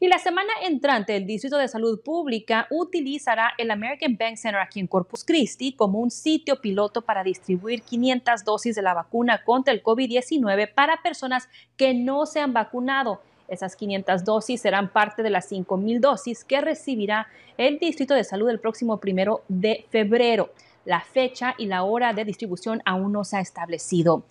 Y la semana entrante, el Distrito de Salud Pública utilizará el American Bank Center aquí en Corpus Christi como un sitio piloto para distribuir 500 dosis de la vacuna contra el COVID-19 para personas que no se han vacunado. Esas 500 dosis serán parte de las 5.000 dosis que recibirá el Distrito de Salud el próximo primero de febrero. La fecha y la hora de distribución aún no se ha establecido.